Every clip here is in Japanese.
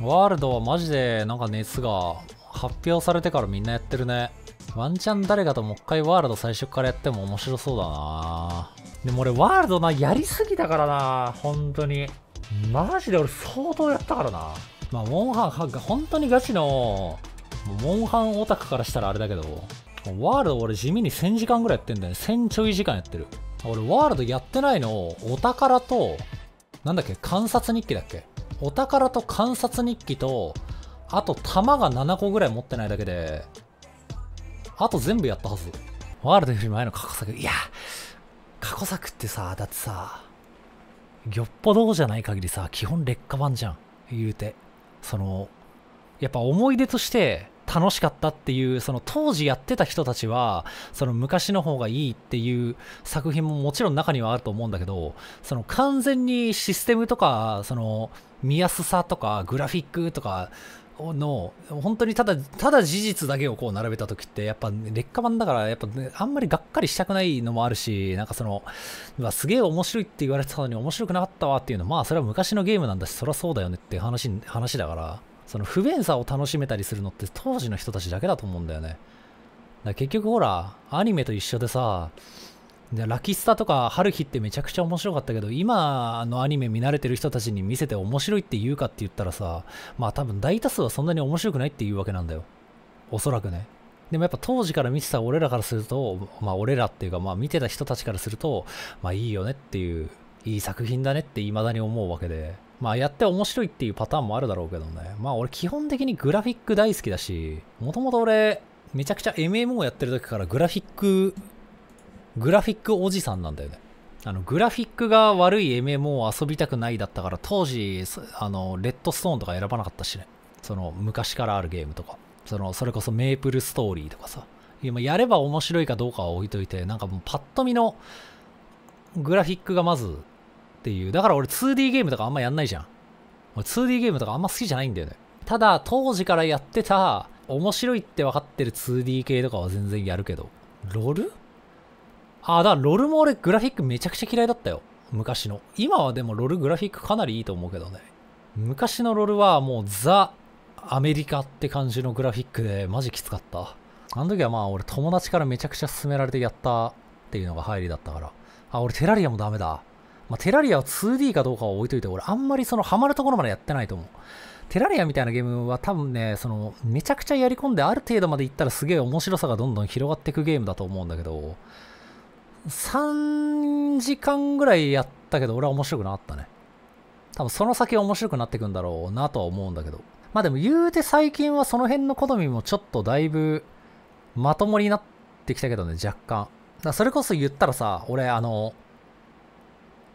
ワールドはマジでなんか熱が発表されてからみんなやってるね。ワンチャン誰かともう一回ワールド最初からやっても面白そうだなでも俺ワールドな、やりすぎたからな本当に。マジで俺相当やったからなまあ、モンハン、本当にガチの、モンハンオタクからしたらあれだけど、ワールド俺地味に1000時間ぐらいやってんだよね。1000ちょい時間やってる。俺ワールドやってないの、お宝と、なんだっけ、観察日記だっけお宝と観察日記と、あと弾が7個ぐらい持ってないだけで、あと全部やったはず。ワールドより前の過去作。いや、過去作ってさ、だってさ、よっぽどじゃない限りさ、基本劣化版じゃん。言うて。その、やっぱ思い出として、楽しかったっていうその当時やってた人たちはその昔の方がいいっていう作品ももちろん中にはあると思うんだけどその完全にシステムとかその見やすさとかグラフィックとかの本当にただただ事実だけをこう並べた時ってやっぱ劣化版だからやっぱ、ね、あんまりがっかりしたくないのもあるしなんかそのすげえ面白いって言われてたのに面白くなかったわっていうのまあそれは昔のゲームなんだしそりゃそうだよねって話話だから。その不便さを楽しめたりするのって当時の人たちだけだと思うんだよね。だ結局ほら、アニメと一緒でさ、でラキスタとか春日ってめちゃくちゃ面白かったけど、今のアニメ見慣れてる人たちに見せて面白いって言うかって言ったらさ、まあ多分大多数はそんなに面白くないって言うわけなんだよ。おそらくね。でもやっぱ当時から見てた俺らからすると、まあ俺らっていうかまあ見てた人たちからすると、まあいいよねっていう、いい作品だねって未だに思うわけで。まあやって面白いっていうパターンもあるだろうけどね。まあ俺基本的にグラフィック大好きだし、もともと俺めちゃくちゃ MMO やってる時からグラフィック、グラフィックおじさんなんだよね。あの、グラフィックが悪い MMO を遊びたくないだったから当時、あの、レッドストーンとか選ばなかったしね。その昔からあるゲームとか。その、それこそメープルストーリーとかさ。今やれば面白いかどうかは置いといて、なんかもうパッと見のグラフィックがまずっていう。だから俺 2D ゲームとかあんまやんないじゃん。俺 2D ゲームとかあんま好きじゃないんだよね。ただ、当時からやってた、面白いって分かってる 2D 系とかは全然やるけど。ロルああ、だからロルも俺グラフィックめちゃくちゃ嫌いだったよ。昔の。今はでもロルグラフィックかなりいいと思うけどね。昔のロルはもうザ・アメリカって感じのグラフィックでマジきつかった。あの時はまあ俺友達からめちゃくちゃ勧められてやったっていうのが入りだったから。あ、俺テラリアもダメだ。まあ、テラリアは 2D かどうかは置いといて、俺あんまりそのハマるところまでやってないと思う。テラリアみたいなゲームは多分ね、その、めちゃくちゃやり込んである程度までいったらすげえ面白さがどんどん広がっていくゲームだと思うんだけど、3時間ぐらいやったけど、俺は面白くなかったね。多分その先は面白くなってくんだろうなとは思うんだけど。まあでも言うて最近はその辺の好みもちょっとだいぶまともになってきたけどね、若干。だそれこそ言ったらさ、俺あの、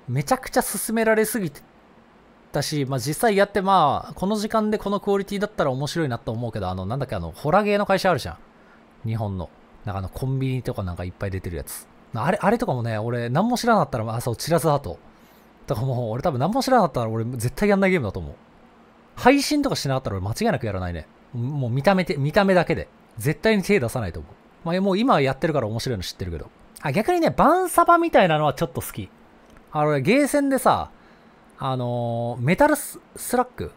めちゃくちゃ進められすぎてたし、まあ、実際やってまあ、この時間でこのクオリティだったら面白いなと思うけど、あの、なんだっけ、あの、ホラゲーの会社あるじゃん。日本の。なんかあの、コンビニとかなんかいっぱい出てるやつ。あれ、あれとかもね、俺、何も知らなかったら、あ、そう、チラずだととだからもう、俺多分何も知らなかったら、俺、絶対やんないゲームだと思う。配信とかしなかったら、俺、間違いなくやらないね。もう、見た目て、見た目だけで。絶対に手出さないと思う。まあ、もう今やってるから面白いの知ってるけど。あ、逆にね、バンサバみたいなのはちょっと好き。あれ、ゲーセンでさ、あのー、メタルスラック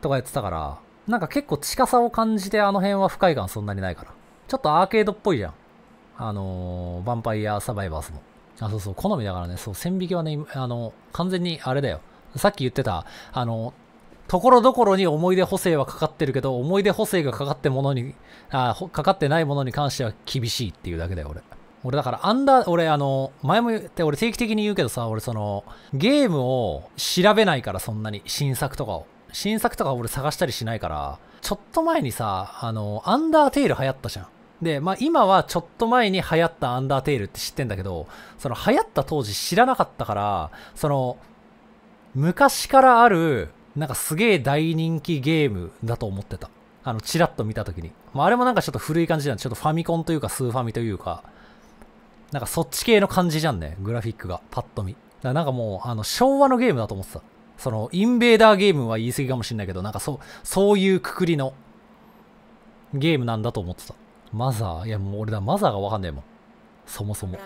とかやってたから、なんか結構近さを感じてあの辺は不快感そんなにないから。ちょっとアーケードっぽいじゃん。あのー、ヴァンパイアサバイバーズも。あ、そうそう、好みだからね、そう、線引きはね、あの、完全にあれだよ。さっき言ってた、あの、ところどころに思い出補正はかかってるけど、思い出補正がかかってものに、あかかってないものに関しては厳しいっていうだけだよ、俺。俺だからアンダー、俺あの、前も言って、俺定期的に言うけどさ、俺その、ゲームを調べないからそんなに、新作とかを。新作とか俺探したりしないから、ちょっと前にさ、あの、アンダーテイル流行ったじゃん。で、まあ今はちょっと前に流行ったアンダーテイルって知ってんだけど、その流行った当時知らなかったから、その、昔からある、なんかすげえ大人気ゲームだと思ってた。あの、チラッと見た時に。まああれもなんかちょっと古い感じなんで、ちょっとファミコンというかスーファミというか、なんかそっち系の感じじゃんね、グラフィックが、パッと見。なんかもう、あの、昭和のゲームだと思ってた。その、インベーダーゲームは言い過ぎかもしんないけど、なんかそう、そういうくくりのゲームなんだと思ってた。マザーいや、もう俺だ、マザーがわかんねえもん。そもそも。